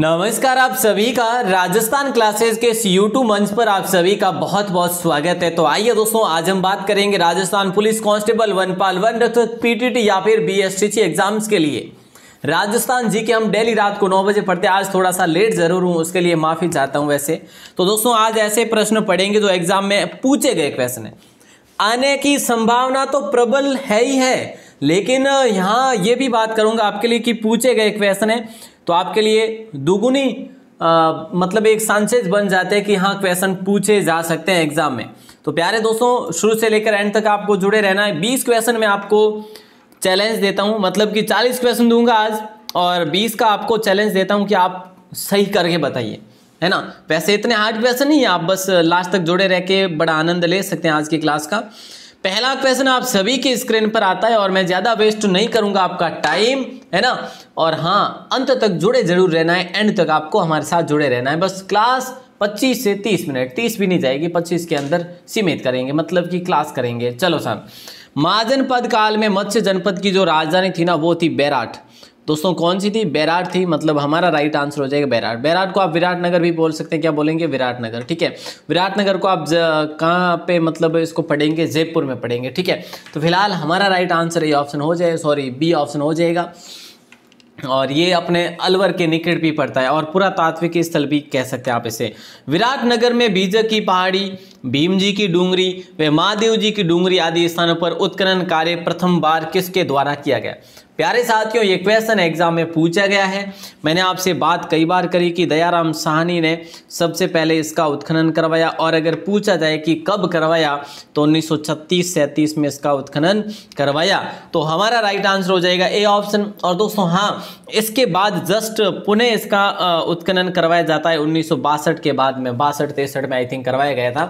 नमस्कार आप सभी का राजस्थान क्लासेस के यू यूट्यूब मंच पर आप सभी का बहुत बहुत स्वागत है तो आइए दोस्तों आज हम बात करेंगे राजस्थान पुलिस कांस्टेबल वनपाल वन रथ पीटीटी या फिर बीएसटीसी एग्जाम्स के लिए राजस्थान जी के हम डेली रात को नौ बजे पढ़ते आज थोड़ा सा लेट जरूर हूँ उसके लिए माफ़ी चाहता हूँ वैसे तो दोस्तों आज ऐसे प्रश्न पढ़ेंगे जो एग्जाम में पूछे गए क्वेश्चन है आने की संभावना तो प्रबल है ही है लेकिन यहाँ ये भी बात करूंगा आपके लिए कि पूछे गए क्वेश्चन है तो आपके लिए दुगुनी आ, मतलब एक सांसेज बन जाते हैं कि हाँ क्वेश्चन पूछे जा सकते हैं एग्जाम में तो प्यारे दोस्तों शुरू से लेकर एंड तक आपको जुड़े रहना है बीस क्वेश्चन में आपको चैलेंज देता हूँ मतलब कि चालीस क्वेश्चन दूंगा आज और बीस का आपको चैलेंज देता हूँ कि आप सही करके बताइए है ना वैसे इतने हार्ड क्वेश्चन नहीं है आप बस लास्ट तक जुड़े रह के बड़ा आनंद ले सकते हैं आज की क्लास का पहला क्वेश्चन आप सभी की स्क्रीन पर आता है और मैं ज़्यादा वेस्ट नहीं करूँगा आपका टाइम है ना और हाँ अंत तक जुड़े जरूर रहना है एंड तक आपको हमारे साथ जुड़े रहना है बस क्लास 25 से 30 मिनट 30 भी नहीं जाएगी 25 के अंदर सीमित करेंगे मतलब कि क्लास करेंगे चलो साहब महाजनपद काल में मत्स्य जनपद की जो राजधानी थी ना वो थी बैराट दोस्तों कौन सी थी बैराट थी मतलब हमारा राइट आंसर हो जाएगा बैराट बैराट को आप विराट नगर भी बोल सकते हैं क्या बोलेंगे विराट नगर ठीक है विराट नगर को आप कहाँ पे मतलब इसको पढ़ेंगे जयपुर में पढ़ेंगे ठीक है तो फिलहाल हमारा राइट आंसर ये ऑप्शन हो जाए सॉरी बी ऑप्शन हो जाएगा और ये अपने अलवर के निकट भी पड़ता है और पूरा तात्विक स्थल भी कह सकते हैं आप इसे विराट नगर में बीजक की पहाड़ी भीम जी की डूंगरी व महादेव जी की डूंगरी आदि स्थानों पर उत्खनन कार्य प्रथम बार किसके द्वारा किया गया प्यारे साथियों ये क्वेश्चन एग्जाम में पूछा गया है मैंने आपसे बात कई बार करी कि दयाराम साहनी ने सबसे पहले इसका उत्खनन करवाया और अगर पूछा जाए कि कब करवाया तो उन्नीस सौ में इसका उत्खनन करवाया तो हमारा राइट आंसर हो जाएगा ए ऑप्शन और दोस्तों हाँ इसके बाद जस्ट पुणे इसका उत्खनन करवाया जाता है उन्नीस के बाद में बासठ तिरसठ में आई थिंक करवाया गया था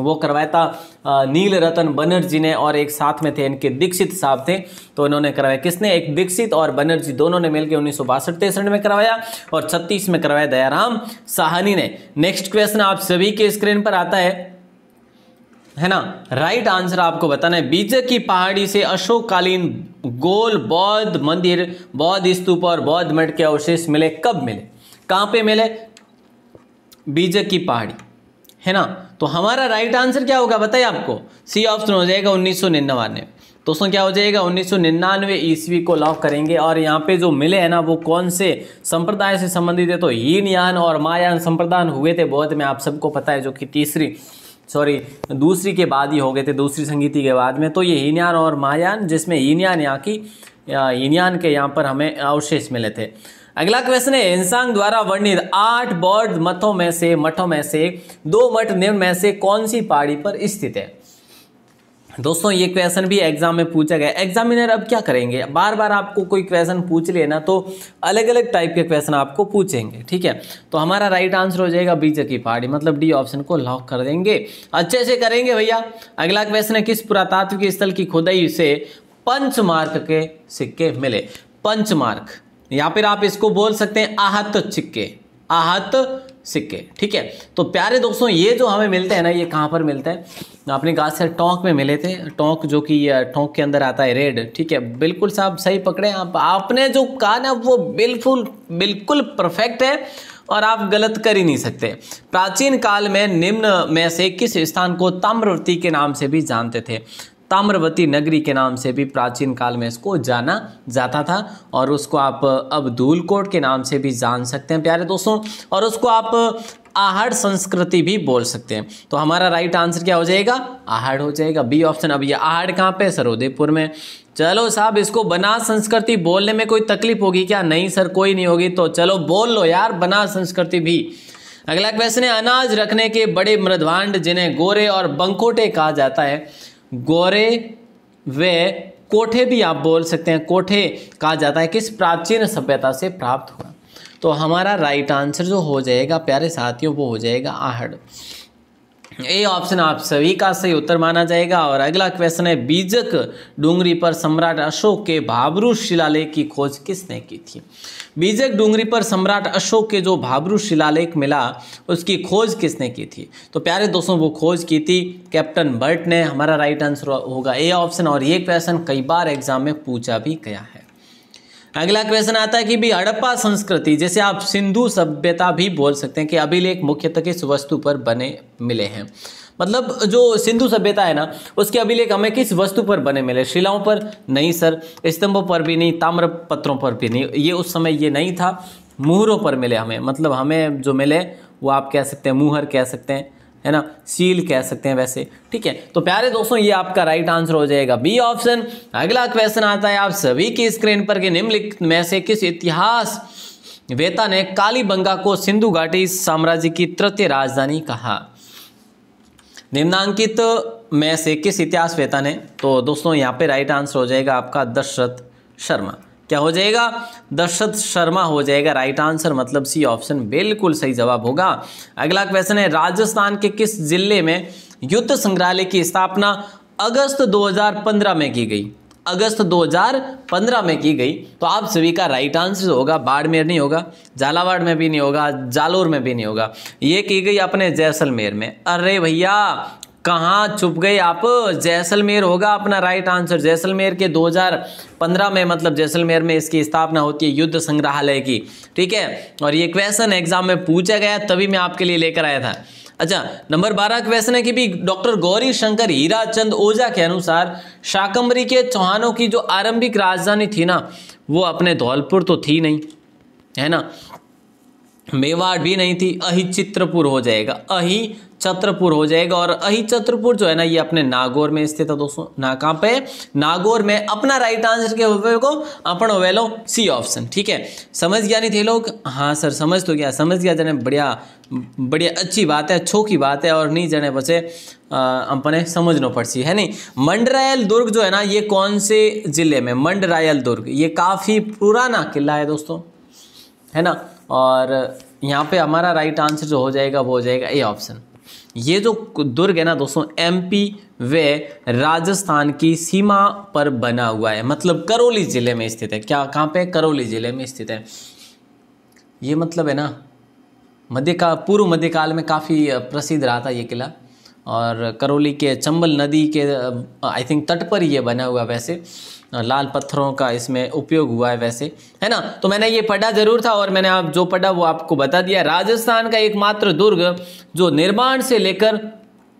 वो करवाया था नील रतन बनर्जी ने और एक साथ में थे इनके दीक्षित साहब थे तो इन्होंने करवाया किसने एक दीक्षित और बनर्जी दोनों ने मिलकर उन्नीस सौ तिरसठ में करवाया और छत्तीस में करवाया दयाराम साहनी ने नेक्स्ट क्वेश्चन आप सभी के स्क्रीन पर आता है है ना राइट आंसर आपको बताना है बीज की पहाड़ी से अशोककालीन गोल बौद्ध मंदिर बौद्ध स्तूप और बौद्ध मठ के अवशेष मिले कब मिले कहां पे मिले बीज की पहाड़ी है ना तो हमारा राइट आंसर क्या होगा बताइए आपको सी ऑप्शन हो जाएगा उन्नीस सौ निन्यानवे दोस्तों क्या हो जाएगा उन्नीस सौ निन्यानवे ईस्वी को लॉक करेंगे और यहाँ पे जो मिले हैं ना वो कौन से संप्रदाय से संबंधित है तो हीन यान और मायान संप्रदाय हुए थे बहुत में आप सबको पता है जो कि तीसरी सॉरी दूसरी के बाद ही हो गए थे दूसरी संगीति के बाद में तो ये हीनयान और मायान जिसमें हीनयान यहाँ की हीनयान के यहाँ पर हमें अवशेष मिले थे अगला क्वेश्चन है इंसान द्वारा वर्णित आठ बौद्ध मठों में से मठों में से दो मठ निम्न में से कौन सी पहाड़ी पर स्थित है दोस्तों ये क्वेश्चन भी एग्जाम में पूछा गया एग्जामिनर अब क्या करेंगे बार बार आपको कोई क्वेश्चन पूछ लेना तो अलग अलग टाइप के क्वेश्चन आपको पूछेंगे ठीक है तो हमारा राइट आंसर हो जाएगा बीच की पहाड़ी मतलब डी ऑप्शन को लॉक कर देंगे अच्छे से करेंगे भैया अगला क्वेश्चन है किस पुरातात्विक स्थल की खुदाई से पंचमार्क के सिक्के मिले पंचमार्क या फिर आप इसको बोल सकते हैं आहत सिक्के आहत सिक्के ठीक है तो प्यारे दोस्तों ये जो हमें मिलते हैं ना ये कहाँ पर मिलते हैं आपने कहा सर टोंक में मिले थे टोंक जो कि टोंक के अंदर आता है रेड ठीक है बिल्कुल साहब सही पकड़े आप आपने जो कहा ना वो बिल्कुल बिल्कुल परफेक्ट है और आप गलत कर ही नहीं सकते प्राचीन काल में निम्न में से किस स्थान को ताम्रवृत्ति के नाम से भी जानते थे ताम्रवती नगरी के नाम से भी प्राचीन काल में इसको जाना जाता था और उसको आप अब धूलकोट के नाम से भी जान सकते हैं प्यारे दोस्तों और उसको आप आहड़ संस्कृति भी बोल सकते हैं तो हमारा राइट आंसर क्या हो जाएगा आहड़ हो जाएगा बी ऑप्शन अब ये आहड़ कहाँ पे सर उदयपुर में चलो साहब इसको बना संस्कृति बोलने में कोई तकलीफ होगी क्या नहीं सर कोई नहीं होगी तो चलो बोल लो यार बना संस्कृति भी अगला क्वेश्चन है अनाज रखने के बड़े मृदभांड जिन्हें गोरे और बंकोटे कहा जाता है गोरे वे कोठे भी आप बोल सकते हैं कोठे कहा जाता है किस प्राचीन सभ्यता से प्राप्त हुआ तो हमारा राइट आंसर जो हो जाएगा प्यारे साथियों वो हो जाएगा आहड़ ए ऑप्शन आप सभी का सही उत्तर माना जाएगा और अगला क्वेश्चन है बीजक डूंगरी पर सम्राट अशोक के भाबरू शिलालेख की खोज किसने की थी बीजक डूंगरी पर सम्राट अशोक के जो भाबरू शिलालेख मिला उसकी खोज किसने की थी तो प्यारे दोस्तों वो खोज की थी कैप्टन बर्ट ने हमारा राइट आंसर होगा ए ऑप्शन और ये क्वेश्चन कई बार एग्जाम में पूछा भी गया है अगला क्वेश्चन आता है कि भी हड़प्पा संस्कृति जैसे आप सिंधु सभ्यता भी बोल सकते हैं कि अभिलेख मुख्यतः किस वस्तु पर बने मिले हैं मतलब जो सिंधु सभ्यता है ना उसके अभिलेख हमें किस वस्तु पर बने मिले शिलाओं पर नहीं सर स्तंभों पर भी नहीं ताम्र पत्रों पर भी नहीं ये उस समय ये नहीं था मुहरों पर मिले हमें मतलब हमें जो मिले वो आप कह सकते हैं मुहर कह सकते हैं है ना सील कह सकते हैं वैसे ठीक है तो प्यारे दोस्तों ये आपका राइट आंसर हो जाएगा बी ऑप्शन अगला क्वेश्चन आता है आप सभी की स्क्रीन पर कि निम्नलिखित में से किस इतिहास वेता ने कालीबंगा को सिंधु घाटी साम्राज्य की तृतीय राजधानी कहा निम्नांकित में से किस इतिहास वेता ने तो दोस्तों यहाँ पे राइट आंसर हो जाएगा आपका दशरथ शर्मा क्या हो जाएगा दशरथ शर्मा हो जाएगा राइट आंसर मतलब सी ऑप्शन बिल्कुल सही जवाब होगा अगला क्वेश्चन है राजस्थान के किस जिले में युद्ध संग्रहालय की स्थापना अगस्त 2015 में की गई अगस्त 2015 में की गई तो आप सभी का राइट आंसर होगा बाड़मेर नहीं होगा झालावाड़ में भी नहीं होगा जालोर में भी नहीं होगा ये की गई अपने जैसलमेर में अरे भैया कहाँ छुप गए आप जैसलमेर होगा अपना राइट आंसर जैसलमेर के 2015 में मतलब जैसलमेर में इसकी स्थापना होती है युद्ध संग्रहालय की ठीक है और ये क्वेश्चन एग्जाम में पूछा गया तभी मैं आपके लिए लेकर आया था अच्छा नंबर बारह क्वेश्चन है कि भी डॉक्टर गौरी शंकर हीरा चंद ओझा के अनुसार शाकंबरी के चौहानों की जो आरंभिक राजधानी थी ना वो अपने धौलपुर तो थी नहीं है ना मेवाड़ भी नहीं थी अहि चित्रपुर हो जाएगा अहि छत्रपुर हो जाएगा और अही छत्रपुर जो है ना ये अपने नागौर में स्थित है दोस्तों ना कहाँ पे नागौर में अपना राइट आंसर के हुए को अपन वेलो सी ऑप्शन ठीक है समझ गया नहीं थे लोग हाँ सर समझ तो गया समझ गया जने बढ़िया बढ़िया अच्छी बात है अच्छो की बात है और नहीं जने बसे अपने समझना पड़सी है नहीं मंडरायल दुर्ग जो है ना ये कौन से जिले में मंडरायल दुर्ग ये काफ़ी पुराना किला है दोस्तों है ना और यहाँ पे हमारा राइट आंसर जो हो जाएगा वो हो जाएगा ए ऑप्शन ये जो दुर्ग है ना दोस्तों एमपी वे राजस्थान की सीमा पर बना हुआ है मतलब करौली ज़िले में स्थित है क्या कहाँ पे करौली ज़िले में स्थित है ये मतलब है ना मध्य का पूर्व मध्यकाल में काफ़ी प्रसिद्ध रहा था ये किला और करौली के चंबल नदी के आई थिंक तट पर ये बना हुआ वैसे लाल पत्थरों का इसमें उपयोग हुआ है वैसे है ना तो मैंने ये पढ़ा ज़रूर था और मैंने आप जो पढ़ा वो आपको बता दिया राजस्थान का एकमात्र दुर्ग जो निर्माण से लेकर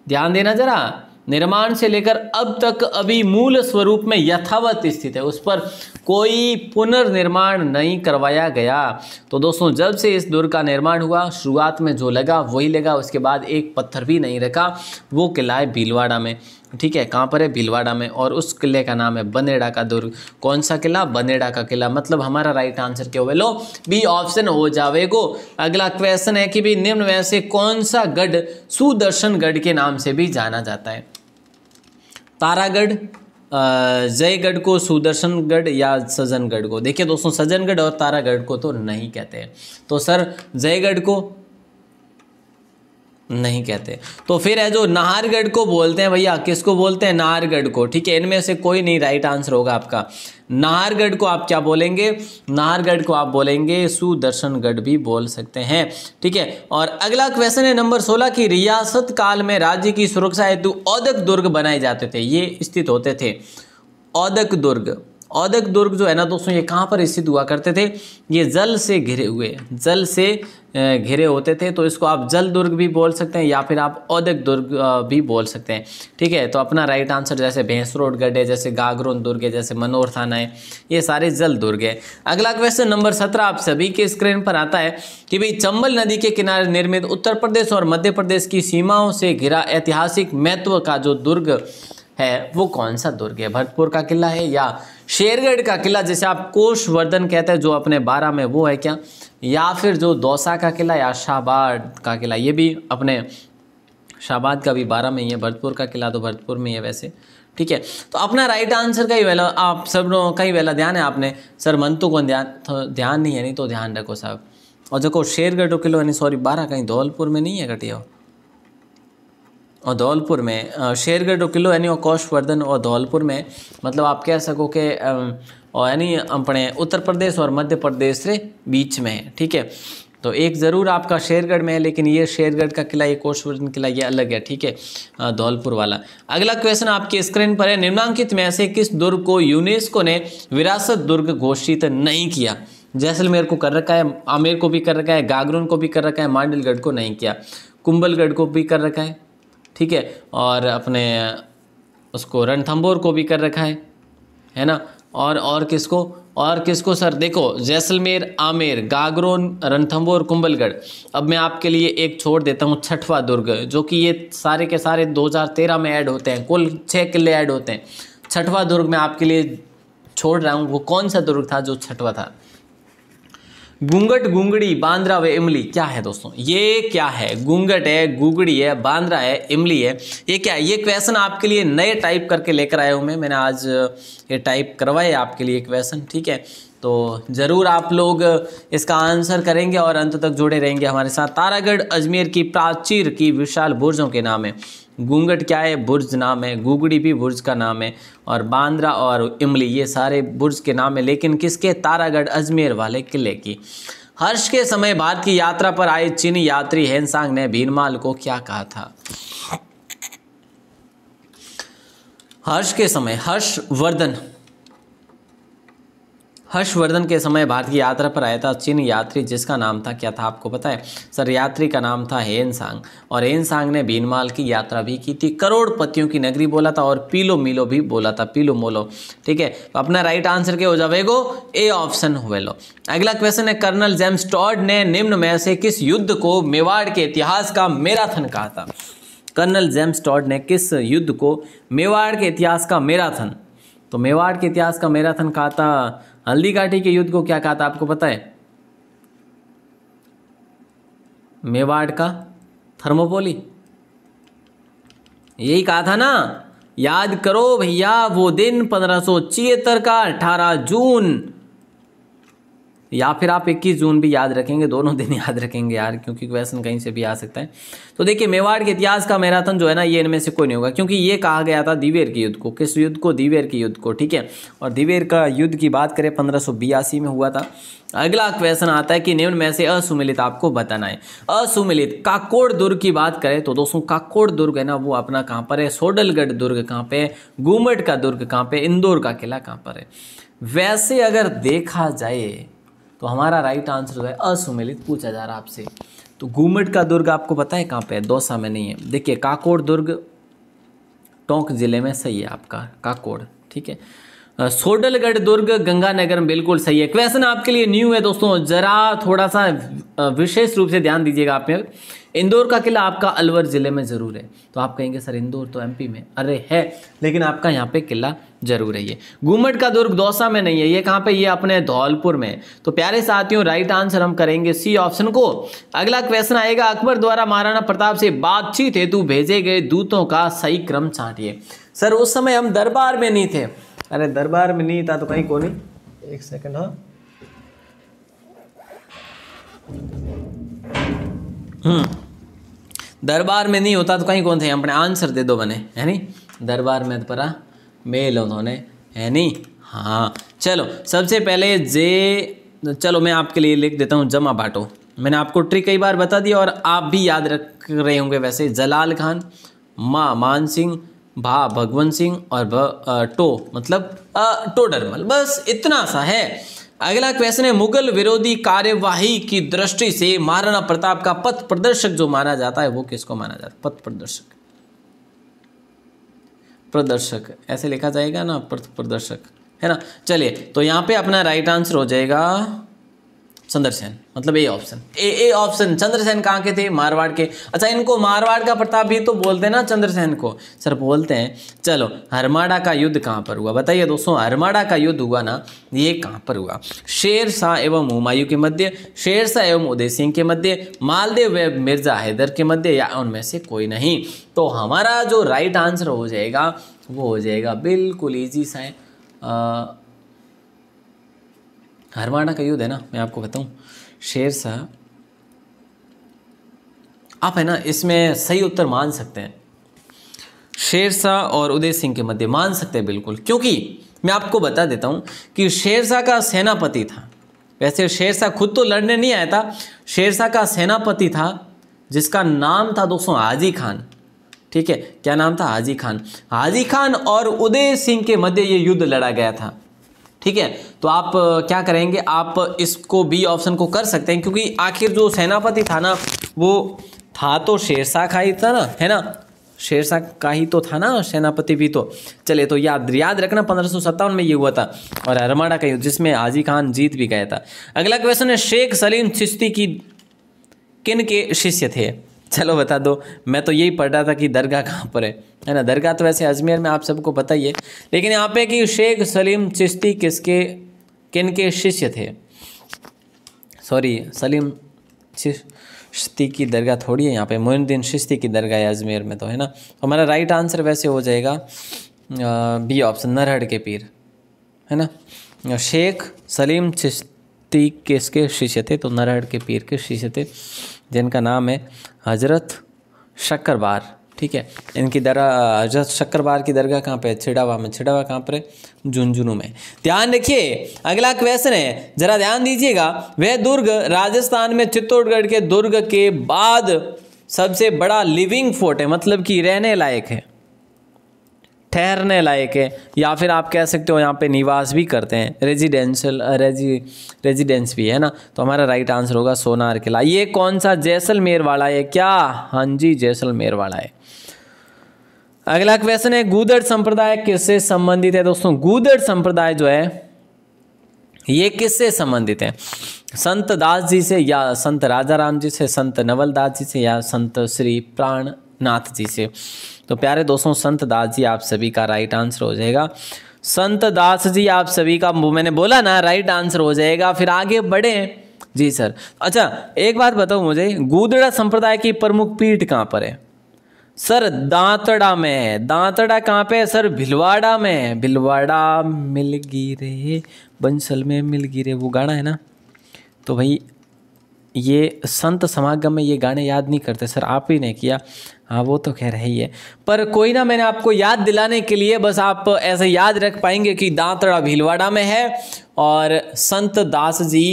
ध्यान देना ज़रा निर्माण से लेकर अब तक अभी मूल स्वरूप में यथावत स्थित है उस पर कोई पुनर्निर्माण नहीं करवाया गया तो दोस्तों जब से इस दुर्ग का निर्माण हुआ शुरुआत में जो लगा वही लगा उसके बाद एक पत्थर भी नहीं रखा वो किला है भीलवाड़ा में ठीक है कहाँ पर है भिलवाड़ा में और उस किले का नाम है बनेड़ा का दुर्ग कौन सा किला बनेड़ा का किला मतलब हमारा राइट आंसर क्या हुआ लो बी ऑप्शन हो जावेगो अगला क्वेश्चन है कि भी निम्न में से कौन सा गढ़ सुदर्शन गढ़ के नाम से भी जाना जाता है तारागढ़ जयगढ़ को सुदर्शनगढ़ या सजनगढ़ को देखिए दोस्तों सज्जनगढ़ और तारागढ़ को तो नहीं कहते हैं तो सर जयगढ़ को नहीं कहते तो फिर है जो नाहरगढ़ को बोलते हैं भैया किसको बोलते हैं नाहरगढ़ को ठीक है इनमें से कोई नहीं राइट आंसर होगा आपका नाहरगढ़ को आप क्या बोलेंगे नाहरगढ़ को आप बोलेंगे सुदर्शनगढ़ भी बोल सकते हैं ठीक है और अगला क्वेश्चन है नंबर सोलह की रियासत काल में राज्य की सुरक्षा हेतु औदक दुर्ग बनाए जाते थे ये स्थित होते थे औदक दुर्ग औदक दुर्ग जो है ना दोस्तों ये कहाँ पर स्थित हुआ करते थे ये जल से घिरे हुए जल से घिरे होते थे तो इसको आप जल दुर्ग भी बोल सकते हैं या फिर आप औदक दुर्ग भी बोल सकते हैं ठीक है तो अपना राइट आंसर जैसे भैंस रोड गढ़ है जैसे गागरोन दुर्ग है जैसे मनोर थाना है ये सारे जल दुर्ग है अगला क्वेश्चन नंबर सत्रह आप सभी के स्क्रीन पर आता है कि भाई चंबल नदी के किनारे निर्मित उत्तर प्रदेश और मध्य प्रदेश की सीमाओं से घिरा ऐतिहासिक महत्व का जो दुर्ग है वो कौन सा दुर्ग है भरतपुर का किला है या शेरगढ़ का किला जैसे आप कोशवर्धन कहते हैं जो अपने बारह में वो है क्या या फिर जो दौसा का किला या शाहबाद का किला ये भी अपने शाहबाद का भी बारह में ही है भरतपुर का किला तो भरतपुर में ही है वैसे ठीक है तो अपना राइट आंसर का ही वेला आप सब का ही वेला ध्यान है आपने सर मंतु को ध्यान तो ध्यान नहीं है नहीं तो ध्यान रखो साहब और देखो शेरगढ़ किलो यानी सॉरी बारह कहीं धौलपुर में नहीं है घटिया और धौलपुर में शेरगढ़ किलो यानी कौशवर्धन और धौलपुर में मतलब आप कह सको कि यानी अपने उत्तर प्रदेश और मध्य प्रदेश से बीच में है ठीक है तो एक ज़रूर आपका शेरगढ़ में है लेकिन ये शेरगढ़ का किला ये कोशवर्धन किला ये अलग है ठीक है धौलपुर वाला अगला क्वेश्चन आपकी स्क्रीन पर है निम्नांकित में से किस दुर्ग को यूनेस्को ने विरासत दुर्ग घोषित नहीं किया जैसलमेर को कर रखा है आमेर को भी कर रखा है गागरून को भी कर रखा है मांडलगढ़ को नहीं किया कुंभलगढ़ को भी कर रखा है ठीक है और अपने उसको रणथम्बोर को भी कर रखा है है ना और और किसको और किसको सर देखो जैसलमेर आमेर गागरोन रणथम्बोर कुंभलगढ़ अब मैं आपके लिए एक छोड़ देता हूँ छठवा दुर्ग जो कि ये सारे के सारे 2013 में ऐड होते हैं कुल छः किले ऐड होते हैं छठवा दुर्ग मैं आपके लिए छोड़ रहा हूँ वो कौन सा दुर्ग था जो छठवा था घूंघट घूंगड़ी बांद्रा व इमली क्या है दोस्तों ये क्या है घूंगट है गुगड़ी है बांद्रा है इमली है ये क्या है ये क्वेश्चन आपके लिए नए टाइप करके लेकर आया हूँ मैं मैंने आज ये टाइप करवाए आपके लिए क्वेश्चन ठीक है तो ज़रूर आप लोग इसका आंसर करेंगे और अंत तक जुड़े रहेंगे हमारे साथ तारागढ़ अजमेर की प्राचीर की विशाल बुर्जों के नाम है गूंगट क्या है बुर्ज नाम है गुगड़ी भी बुर्ज का नाम है और बांद्रा और इमली ये सारे बुर्ज के नाम है लेकिन किसके तारागढ़ अजमेर वाले किले की हर्ष के समय भारत की यात्रा पर आए चीनी यात्री हेनसांग ने भीनमाल को क्या कहा था हर्ष के समय हर्षवर्धन हर्षवर्धन के समय भारत की यात्रा पर आया था चीन यात्री जिसका नाम था क्या था आपको पता है सर यात्री का नाम था हेन सांग और हेन सांग ने भीनमाल की यात्रा भी की थी करोड़पतियों की नगरी बोला था और पीलो मिलो भी बोला था पीलो मोलो ठीक है तो अपना राइट आंसर क्या हो जाएगा ए ऑप्शन हुए लो अगला क्वेश्चन है कर्नल जेम्स टॉड ने निम्न में से किस युद्ध को मेवाड़ के इतिहास का मेराथन कहा था कर्नल जेम्स टॉड ने किस युद्ध को मेवाड़ के इतिहास का मेराथन तो मेवाड़ के इतिहास का मैराथन कहा था हल्दी घाटी के युद्ध को क्या कहा था आपको पता है मेवाड़ का थर्मोपोली यही कहा था ना याद करो भैया वो दिन पंद्रह का अठारह जून या फिर आप इक्कीस जून भी याद रखेंगे दोनों दिन याद रखेंगे यार क्योंकि क्वेश्चन कहीं से भी आ सकता है तो देखिए मेवाड़ के इतिहास का मैराथन जो है ना ये इनमें से कोई नहीं होगा क्योंकि ये कहा गया था दिवेर के युद्ध को किस युद्ध को दिवेर के युद्ध को ठीक है और दिवेर का युद्ध की बात करें पंद्रह में हुआ था अगला क्वेश्चन आता है कि निम्न में से असुमिलित आपको बताना है असुमिलित काकोड़ दुर्ग की बात करें तो दोस्तों काकोड़ दुर्ग है ना वो अपना कहाँ पर है सोडलगढ़ दुर्ग कहाँ पे है घूमट का दुर्ग कहाँ पे इंदौर का किला कहाँ पर है वैसे अगर देखा जाए तो हमारा राइट आंसर जो है असुमेलित पूछा जा रहा है आपसे तो घूमट का दुर्ग आपको पता है कहाँ पे है दौसा में नहीं है देखिए काकोड़ दुर्ग टोंक ज़िले में सही है आपका काकोड़ ठीक है सोडलगढ़ दुर्ग गंगानगर बिल्कुल सही है क्वेश्चन आपके लिए न्यू है दोस्तों जरा थोड़ा सा विशेष रूप से ध्यान दीजिएगा आप में इंदौर का किला आपका अलवर ज़िले में ज़रूर है तो आप कहेंगे सर इंदौर तो एमपी में अरे है लेकिन आपका यहाँ पे किला जरूर है ये घूमट का दुर्ग दौसा में नहीं है ये कहाँ पे ये अपने धौलपुर में तो प्यारे साथियों राइट आंसर हम करेंगे सी ऑप्शन को अगला क्वेश्चन आएगा अकबर द्वारा महाराणा प्रताप से बातचीत हेतु भेजे गए दूतों का सही क्रम छाटिए सर उस समय हम दरबार में नहीं थे अरे दरबार में नहीं था तो कहीं को नहीं एक सेकंड हाँ हम्म दरबार में नहीं होता तो कहीं कौन थे अपने आंसर दे दो बने है नहीं दरबार में तो परा मेल उन्होंने है नहीं हाँ चलो सबसे पहले जे चलो मैं आपके लिए लिख देता हूँ जमा बाटो मैंने आपको ट्रिक कई बार बता दी और आप भी याद रख रहे होंगे वैसे जलाल खान माँ मान सिंह भा भगवंत सिंह और भ टो मतलब टोडरमल बस इतना सा है अगला क्वेश्चन है मुगल विरोधी कार्यवाही की दृष्टि से महाराणा प्रताप का पथ प्रदर्शक जो माना जाता है वो किसको माना जाता है पथ प्रदर्शक प्रदर्शक ऐसे लिखा जाएगा ना पथ प्रदर्शक है ना चलिए तो यहाँ पे अपना राइट आंसर हो जाएगा चंद्रसेन मतलब A option A A option Chandrasen कहाँ के थे मारवाड़ के अच्छा इनको मारवाड़ का प्रताप भी तो बोलते हैं ना चंद्रसेन को सर बोलते हैं चलो हरमाड़ा का युद्ध कहाँ पर हुआ बताइए दोस्तों हरमाड़ा का युद्ध हुआ ना ये कहाँ पर हुआ शेर शाह एवं हुमायूं के मध्य शेर शाह एवं उदय सिंह के मध्य मालदेव व मिर्जा हैदर के मध्य या उनमें से कोई नहीं तो हमारा जो राइट आंसर हो जाएगा वो हो जाएगा बिल्कुल ईजी सा हरवाणा का युद्ध है ना मैं आपको बताऊँ शेर शाह आप है ना इसमें सही उत्तर मान सकते हैं शेर शाह और उदय सिंह के मध्य मान सकते हैं बिल्कुल क्योंकि मैं आपको बता देता हूँ कि शेर शाह का सेनापति था वैसे शेर शाह खुद तो लड़ने नहीं आया था शेर शाह का सेनापति था जिसका नाम था दोस्तों हाजी खान ठीक है क्या नाम था हाजी खान हाजी खान और उदय सिंह के मध्य ये युद्ध लड़ा गया था ठीक है तो आप क्या करेंगे आप इसको बी ऑप्शन को कर सकते हैं क्योंकि आखिर जो सेनापति था ना वो था तो शेरशाह का ही था ना है ना शेरशाह का ही तो था ना सेनापति भी तो चले तो याद याद रखना पंद्रह में ये हुआ था और अरमाड़ा का जिसमें आजी खान जीत भी गया था अगला क्वेश्चन है शेख सलीम चिश्ती की किन के शिष्य थे चलो बता दो मैं तो यही पढ़ रहा था कि दरगाह कहाँ पर है है ना दरगाह तो वैसे अजमेर में आप सबको पता ही है लेकिन यहाँ पे कि शेख सलीम चिश्ती किसके किन के शिष्य थे सॉरी सलीम चिश्ती की दरगाह थोड़ी है यहाँ पे मोइनुद्दीन शिश्ती की दरगाह है अजमेर में तो है ना हमारा राइट आंसर वैसे हो जाएगा बी ऑप्शन नरहड़ के पीर है ना शेख सलीम चिश्ती किसके शिष्य थे तो नरहड़ के पीर के शिष्य थे जिनका नाम है हज़रत शक्करबार ठीक है इनकी दरा हजरत शक्करबार की दरगाह कहाँ पे है छिड़ावा में छिड़ावा कहाँ पर है झुंझुनू में ध्यान रखिए अगला क्वेश्चन है जरा ध्यान दीजिएगा वह दुर्ग राजस्थान में चित्तौड़गढ़ के दुर्ग के बाद सबसे बड़ा लिविंग फोर्ट है मतलब कि रहने लायक है ठहरने लायक है या फिर आप कह सकते हो यहाँ पे निवास भी करते हैं रेजिडेंशियल रेजी रेजिडेंस भी है ना तो हमारा राइट आंसर होगा सोनार किला ये कौन सा जैसलमेर वाला है क्या हाँ जी जैसलमेर वाला है अगला क्वेश्चन है गूदड़ संप्रदाय किससे संबंधित है दोस्तों गूदड़ संप्रदाय जो है ये किससे संबंधित है संत दास जी से या संत राजा राम जी से संत नवल दास जी से या संत श्री प्राण नाथ जी से तो प्यारे दोस्तों संत दास जी आप सभी का राइट आंसर हो जाएगा संत दास जी आप सभी का मैंने बोला ना राइट आंसर हो जाएगा फिर आगे बढ़े जी सर अच्छा एक बात बताओ मुझे गुदड़ा संप्रदाय की प्रमुख पीठ कहाँ पर है सर दांतड़ा में दांतड़ा कहाँ पे है सर भिलवाड़ा में भिलवाड़ा मिल गिरे बंसल में मिल गिरे वो गाना है ना तो भाई ये संत समागम में ये गाने याद नहीं करते सर आप ही ने किया हाँ वो तो कह ही है पर कोई ना मैंने आपको याद दिलाने के लिए बस आप ऐसे याद रख पाएंगे कि दांतड़ा भीलवाड़ा में है और संत दास जी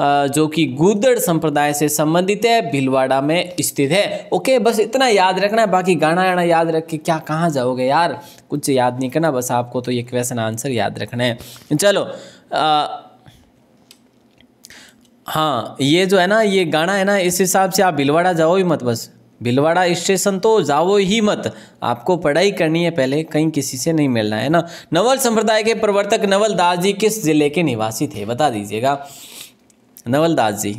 जो कि गुदड़ संप्रदाय से संबंधित है भीलवाड़ा में स्थित है ओके बस इतना याद रखना है बाकी गाना गाना याद रख के क्या कहाँ जाओगे यार कुछ याद नहीं करना बस आपको तो ये क्वेश्चन आंसर याद रखना है चलो आ, हाँ ये जो है ना ये गाना है ना इस हिसाब से आप भिलवाड़ा जाओ ही मत बस भिलवाड़ा स्टेशन तो जाओ ही मत आपको पढ़ाई करनी है पहले कहीं किसी से नहीं मिलना है ना नवल संप्रदाय के प्रवर्तक नवल दास जी किस जिले के निवासी थे बता दीजिएगा नवल दास जी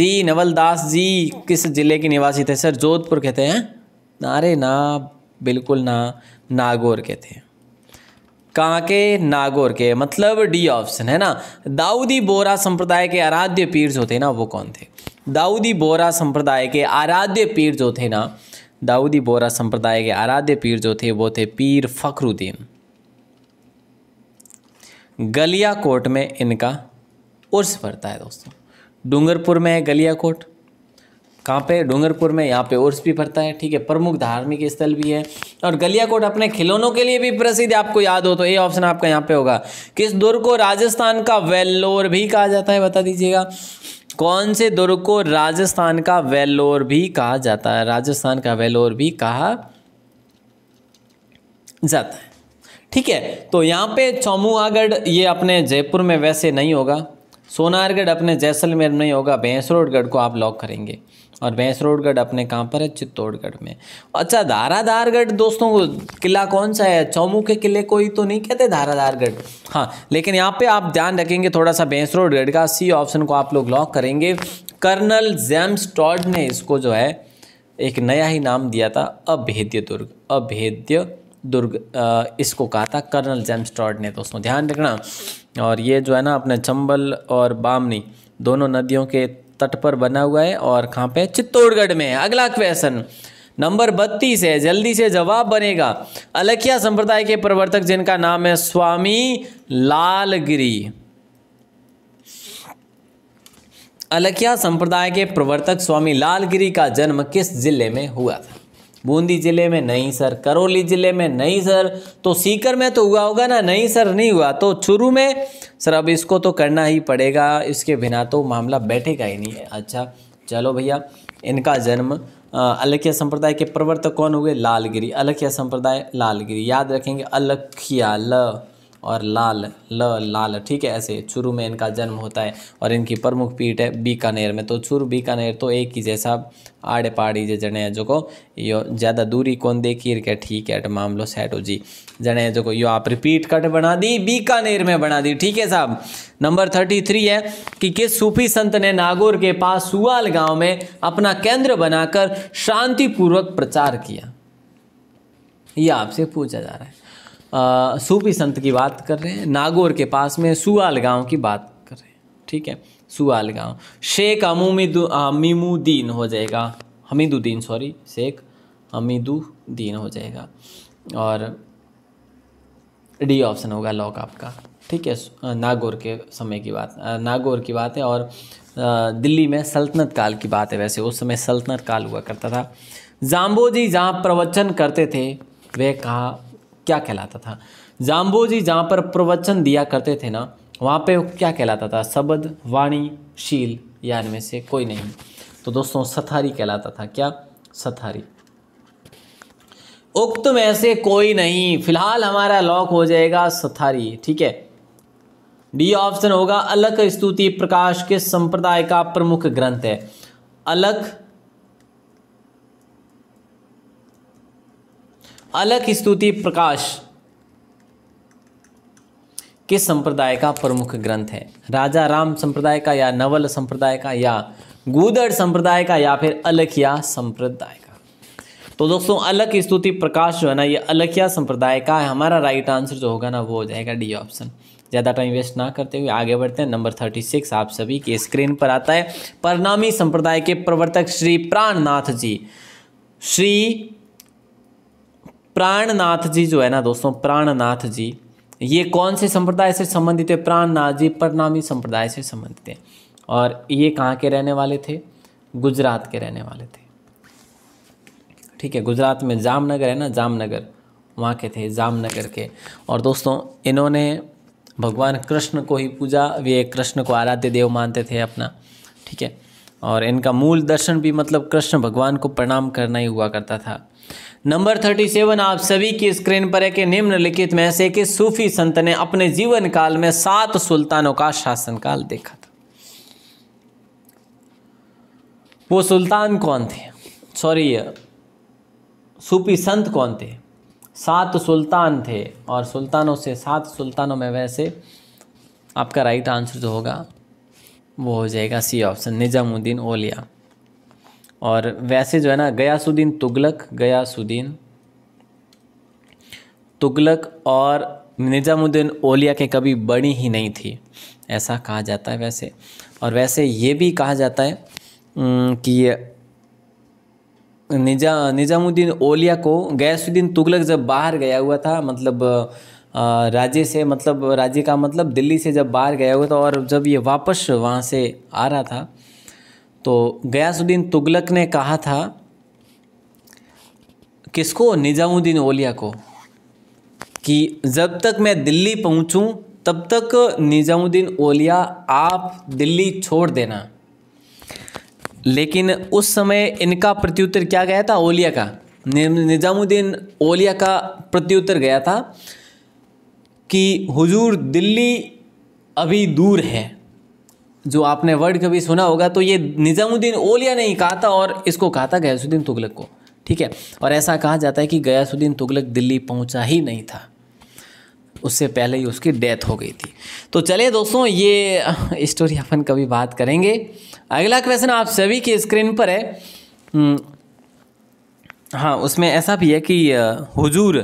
जी नवल दास जी किस ज़िले के निवासी थे सर जोधपुर कहते हैं अरे ना बिल्कुल ना नागौर कहते हैं कहाँ के नागौर के मतलब डी ऑप्शन है ना दाऊदी बोरा संप्रदाय के आराध्य पीर जो थे ना वो कौन थे दाऊदी बोरा संप्रदाय के आराध्य पीर जो थे ना दाऊदी बोरा संप्रदाय के आराध्य पीर जो थे वो थे पीर फखरुद्दीन गलिया कोट में इनका उर्स पड़ता है दोस्तों डूंगरपुर में है गलिया कोट कहाँ पे डूंगरपुर में यहाँ पे उर्स भी पड़ता है ठीक है प्रमुख धार्मिक स्थल भी है और गलियाकोट अपने खिलौनों के लिए भी प्रसिद्ध आपको याद हो तो ये ऑप्शन आपका यहाँ पे होगा किस दुर्ग को राजस्थान का वेल्लोर भी कहा जाता है बता दीजिएगा कौन से दुर्ग को राजस्थान का वेल्लोर भी कहा जाता है राजस्थान का वेल्लोर भी कहा जाता है ठीक है तो यहाँ पे चौमुआगढ़ ये अपने जयपुर में वैसे नहीं होगा सोनारगढ़ अपने जैसलमेर में नहीं होगा भैंसरोडगढ़ को आप लॉक करेंगे और भैंसरोडगढ़ अपने कहाँ पर है चित्तौड़गढ़ में अच्छा धाराधारगढ़ दोस्तों किला कौन सा है चौमू के किले को ही तो नहीं कहते धाराधारगढ़ हाँ लेकिन यहाँ पे आप ध्यान रखेंगे थोड़ा सा भैंसरोडगढ़ का सी ऑप्शन को आप लोग लॉक करेंगे कर्नल जेम्स टॉड ने इसको जो है एक नया ही नाम दिया था अभेद्य दुर्ग अभेद्य दुर्ग इसको कहा था कर्नल जेम्स टॉड ने दोस्तों ध्यान रखना और ये जो है ना अपने चंबल और बामनी दोनों नदियों के तट पर बना हुआ है और कहाँ पे चित्तौड़गढ़ में अगला क्वेश्चन नंबर बत्तीस है जल्दी से जवाब बनेगा अलखिया संप्रदाय के प्रवर्तक जिनका नाम है स्वामी लालगिरी अलखिया संप्रदाय के प्रवर्तक स्वामी लालगिरी का जन्म किस जिले में हुआ था बूंदी जिले में नहीं सर करौली जिले में नहीं सर तो सीकर में तो हुआ होगा ना नहीं सर नहीं हुआ तो चुरू में सर अब इसको तो करना ही पड़ेगा इसके बिना तो मामला बैठेगा ही नहीं है अच्छा चलो भैया इनका जन्म अलखिया संप्रदाय के प्रवर्तक कौन हुए लालगिरी अलखिया संप्रदाय लालगिरी याद रखेंगे अलखिया ल और लाल ल लाल ठीक है ऐसे चुरू में इनका जन्म होता है और इनकी प्रमुख पीठ है बीकानेर में तो चुरू बीकानेर तो एक ही जैसा आड़े पाड़ी जे जने जो को यो ज़्यादा दूरी कौन देखी के ठीक है तो मामलो सेट हो जी जने जो जो यो आप रिपीट कट बना दी बीकानेर में बना दी ठीक है साहब नंबर थर्टी थ्री है कि किस सूफी संत ने नागौर के पास सुवाल गांव में अपना केंद्र बनाकर शांतिपूर्वक प्रचार किया यह आपसे पूछा जा रहा है सूफी संत की बात कर रहे हैं नागौर के पास में सुआल गांव की बात कर रहे हैं ठीक है सुआल गांव शेख अमूमी अमीमुद्दीन हो जाएगा हमीदुद्दीन सॉरी शेख हमीदुद्दीन हो जाएगा और डी ऑप्शन होगा लॉक आपका ठीक है नागौर के समय की बात नागौर की बात है और दिल्ली में सल्तनत काल की बात है वैसे उस समय सल्तनत काल हुआ करता था जाम्बोजी जहाँ प्रवचन करते थे वह कहा क्या कहलाता था जाम्बो जी जहाँ पर प्रवचन दिया करते थे ना वहाँ पे क्या कहलाता था शबद वाणी शील या इनमें से कोई नहीं तो दोस्तों सथारी कहलाता था क्या सथारी उक्त में से कोई नहीं फिलहाल हमारा लॉक हो जाएगा सथारी ठीक है डी ऑप्शन होगा अलक स्तुति प्रकाश के संप्रदाय का प्रमुख ग्रंथ है अलक अलग स्तुति प्रकाश किस संप्रदाय का प्रमुख ग्रंथ है राजा राम संप्रदाय का या नवल संप्रदाय का या गुदर संप्रदाय का या फिर अलखिया संप्रदाय का तो दोस्तों अलग स्तुति प्रकाश जो है ना ये अलखिया संप्रदाय का है हमारा राइट आंसर जो होगा ना वो हो जाएगा डी ऑप्शन ज़्यादा टाइम वेस्ट ना करते हुए आगे बढ़ते हैं नंबर थर्टी सिक्स आप सभी के स्क्रीन पर आता है परनामी संप्रदाय के प्रवर्तक श्री प्राणनाथ जी श्री प्राणनाथ जी जो है ना दोस्तों प्राणनाथ जी ये कौन से संप्रदाय से संबंधित है प्राणनाथ जी परनामी संप्रदाय से संबंधित हैं और ये कहाँ के रहने वाले थे गुजरात के रहने वाले थे ठीक है गुजरात में जामनगर है ना जामनगर वहाँ के थे जामनगर के और दोस्तों इन्होंने भगवान कृष्ण को ही पूजा वे कृष्ण को आराध्य देव मानते थे अपना ठीक है और इनका मूल दर्शन भी मतलब कृष्ण भगवान को प्रणाम करना ही हुआ करता था नंबर थर्टी सेवन आप सभी की स्क्रीन पर है कि निम्नलिखित में से कि सूफी संत ने अपने जीवन काल में सात सुल्तानों का शासनकाल देखा था वो सुल्तान कौन थे सॉरी सूफी संत कौन थे सात सुल्तान थे और सुल्तानों से सात सुल्तानों में वैसे आपका राइट आंसर जो होगा वो हो जाएगा सी ऑप्शन निजामुद्दीन ओलिया और वैसे जो है ना गयासुद्दीन तुगलक गयासुद्दीन तुगलक और निज़ामुद्दीन ओलिया के कभी बड़ी ही नहीं थी ऐसा कहा जाता है वैसे और वैसे ये भी कहा जाता है कि निजा निज़ामुद्दीन ओलिया को गयासुद्दीन तुगलक जब बाहर गया हुआ था मतलब राज्य से मतलब राज्य का मतलब दिल्ली से जब बाहर गया हुआ था और जब ये वापस वहाँ से आ रहा था तो गयासुद्दीन तुगलक ने कहा था किसको निजामुद्दीन ओलिया को कि जब तक मैं दिल्ली पहुंचूं तब तक निजामुद्दीन ओलिया आप दिल्ली छोड़ देना लेकिन उस समय इनका प्रत्युत्तर क्या गया था ओलिया का निजामुद्दीन ओलिया का प्रत्युत्तर गया था कि हुजूर दिल्ली अभी दूर है जो आपने वर्ड कभी सुना होगा तो ये निज़ामुद्दीन ओलिया ने ही कहा था और इसको कहा था गयासुद्दीन तुगलक को ठीक है और ऐसा कहा जाता है कि गयासुद्दीन तुगलक दिल्ली पहुंचा ही नहीं था उससे पहले ही उसकी डेथ हो गई थी तो चलिए दोस्तों ये स्टोरी अपन कभी बात करेंगे अगला क्वेश्चन आप सभी की स्क्रीन पर है हम्म, हाँ उसमें ऐसा भी है कि हुजूर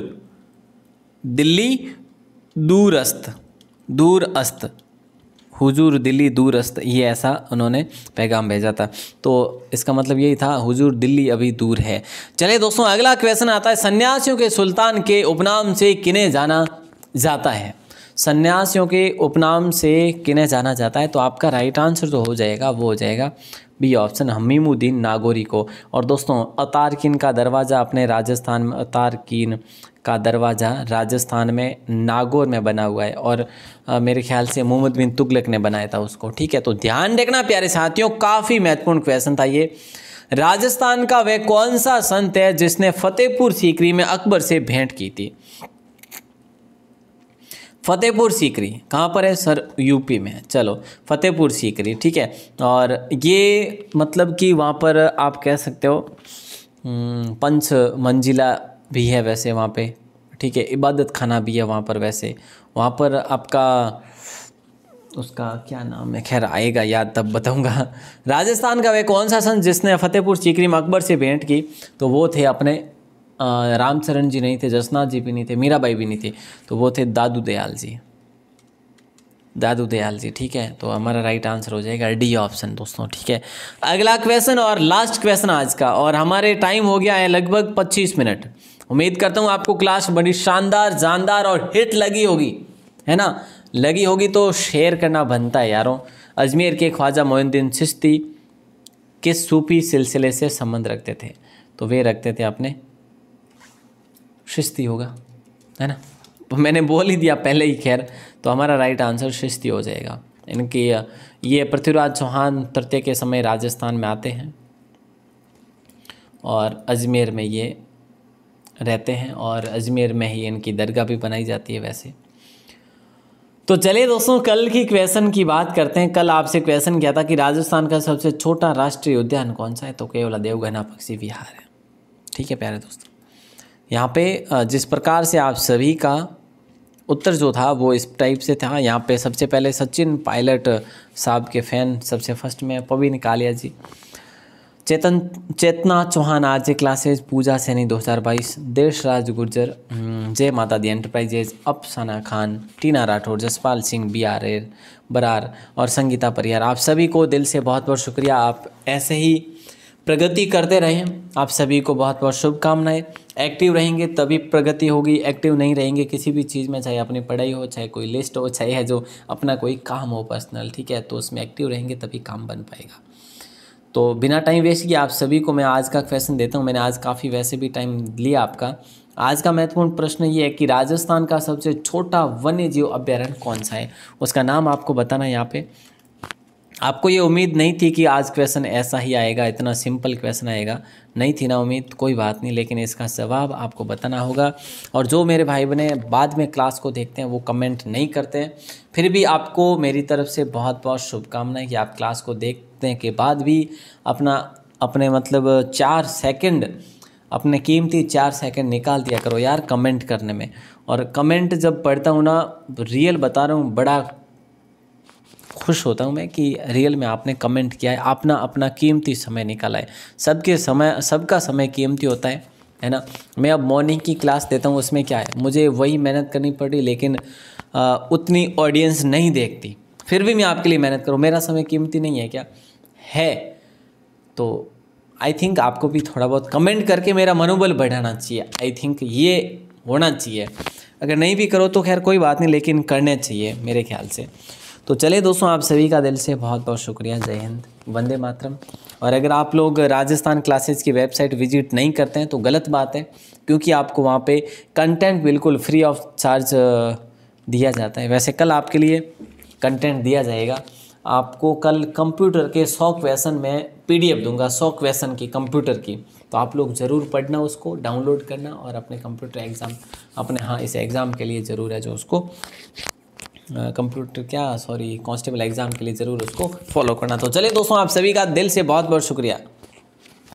दिल्ली दूरस्त दूरअस्त हुजूर दिल्ली दूरस्त ये ऐसा उन्होंने पैगाम भेजा था तो इसका मतलब यही था हुजूर दिल्ली अभी दूर है चले दोस्तों अगला क्वेश्चन आता है सन्यासियों के सुल्तान के उपनाम से किने जाना जाता है सन्यासियों के उपनाम से किने जाना जाता है तो आपका राइट आंसर जो हो जाएगा वो हो जाएगा बी ऑप्शन हमीमुद्दीन नागौरी को और दोस्तों अतारकिन का दरवाज़ा अपने राजस्थान में अतारकिन का दरवाज़ा राजस्थान में नागौर में बना हुआ है और आ, मेरे ख्याल से मोहम्मद बिन तुगलक ने बनाया था उसको ठीक है तो ध्यान रखना प्यारे साथियों काफ़ी महत्वपूर्ण क्वेश्चन था ये राजस्थान का वह कौन सा संत है जिसने फतेहपुर सीकरी में अकबर से भेंट की थी फतेहपुर सीकरी कहाँ पर है सर यूपी में चलो फतेहपुर सीकरी ठीक है और ये मतलब कि वहाँ पर आप कह सकते हो हम्म, पंच मंजिला भी है वैसे वहाँ पे ठीक है इबादत खाना भी है वहाँ पर वैसे वहाँ पर आपका उसका क्या नाम है खैर आएगा याद तब बताऊंगा राजस्थान का वे कौन सा संत जिसने फतेहपुर सीकरी में अकबर से भेंट की तो वो थे अपने रामचरण जी नहीं थे जसनाथ जी भी नहीं थे मीराबाई भी नहीं थी तो वो थे दादू दयाल जी दादू दयाल जी ठीक है तो हमारा राइट आंसर हो जाएगा डी ऑप्शन दोस्तों ठीक है अगला क्वेश्चन और लास्ट क्वेश्चन आज का और हमारे टाइम हो गया है लगभग 25 मिनट उम्मीद करता हूँ आपको क्लास बड़ी शानदार जानदार और हिट लगी होगी है ना लगी होगी तो शेयर करना बनता है यारों अजमेर के ख्वाजा मोइनुद्दीन चिश्ती किस सूफी सिलसिले से संबंध रखते थे तो वे रखते थे अपने शिस्ती होगा है ना तो मैंने बोल ही दिया पहले ही खैर तो हमारा राइट आंसर शिस्ती हो जाएगा इनकी ये पृथ्वीराज चौहान तृतीय के समय राजस्थान में आते हैं और अजमेर में ये रहते हैं और अजमेर में ही इनकी दरगाह भी बनाई जाती है वैसे तो चलिए दोस्तों कल की क्वेश्चन की बात करते हैं कल आपसे क्वेश्चन किया था कि राजस्थान का सबसे छोटा राष्ट्रीय उद्यान कौन सा है तो केवला देवघना पक्षी विहार है ठीक है प्यारे दोस्तों यहाँ पे जिस प्रकार से आप सभी का उत्तर जो था वो इस टाइप से था यहाँ पे सबसे पहले सचिन पायलट साहब के फ़ैन सबसे फर्स्ट में पवी निकालिया जी चेतन चेतना चौहान आज क्लासेज पूजा सैनी 2022 देश राज गुर्जर हम्म, Jai Mata Di enterprises Apsana Khan Tina Rathore Jaspal Singh B R एर बरार और संगीता परिहार आप सभी को दिल से बहुत बहुत शुक्रिया आप ऐसे ही प्रगति करते रहें आप सभी को बहुत बहुत शुभकामनाएं एक्टिव रहेंगे तभी प्रगति होगी एक्टिव नहीं रहेंगे किसी भी चीज़ में चाहे अपनी पढ़ाई हो चाहे कोई लिस्ट हो चाहे जो अपना कोई काम हो पर्सनल ठीक है तो उसमें एक्टिव रहेंगे तभी काम बन पाएगा तो बिना टाइम वेस्ट किए आप सभी को मैं आज का क्वेश्चन देता हूँ मैंने आज काफ़ी वैसे भी टाइम लिया आपका आज का महत्वपूर्ण प्रश्न ये है कि राजस्थान का सबसे छोटा वन्य जीव अभ्यारण्य कौन सा है उसका नाम आपको बताना है यहाँ पे आपको ये उम्मीद नहीं थी कि आज क्वेश्चन ऐसा ही आएगा इतना सिंपल क्वेश्चन आएगा नहीं थी ना उम्मीद कोई बात नहीं लेकिन इसका जवाब आपको बताना होगा और जो मेरे भाई बने बाद में क्लास को देखते हैं वो कमेंट नहीं करते फिर भी आपको मेरी तरफ से बहुत बहुत शुभकामनाएं कि आप क्लास को देखने के बाद भी अपना अपने मतलब चार सेकंड अपने कीमती चार सेकंड निकाल दिया करो यार कमेंट करने में और कमेंट जब पढ़ता हूँ ना रियल बता रहा हूँ बड़ा खुश होता हूँ मैं कि रियल में आपने कमेंट किया है अपना अपना कीमती समय निकाला है सबके समय सबका समय कीमती होता है है ना मैं अब मॉर्निंग की क्लास देता हूँ उसमें क्या है मुझे वही मेहनत करनी पड़ी लेकिन आ, उतनी ऑडियंस नहीं देखती फिर भी मैं आपके लिए मेहनत करूँ मेरा समय कीमती नहीं है क्या है तो आई थिंक आपको भी थोड़ा बहुत कमेंट करके मेरा मनोबल बढ़ाना चाहिए आई थिंक ये होना चाहिए अगर नहीं भी करो तो खैर कोई बात नहीं लेकिन करने चाहिए मेरे ख्याल से तो चले दोस्तों आप सभी का दिल से बहुत बहुत शुक्रिया जय हिंद वंदे मातरम और अगर आप लोग राजस्थान क्लासेस की वेबसाइट विजिट नहीं करते हैं तो गलत बात है क्योंकि आपको वहाँ पे कंटेंट बिल्कुल फ्री ऑफ चार्ज दिया जाता है वैसे कल आपके लिए कंटेंट दिया जाएगा आपको कल कंप्यूटर के सौ क्वेश्चन में पीडीएफ दूंगा सौ क्वेश्चन की कंप्यूटर की तो आप लोग ज़रूर पढ़ना उसको डाउनलोड करना और अपने कंप्यूटर एग्ज़ाम अपने हाँ इस एग्ज़ाम के लिए ज़रूर है जो उसको कंप्यूटर क्या सॉरी कांस्टेबल एग्ज़ाम के लिए ज़रूर उसको फॉलो करना तो चलिए दोस्तों आप सभी का दिल से बहुत बहुत शुक्रिया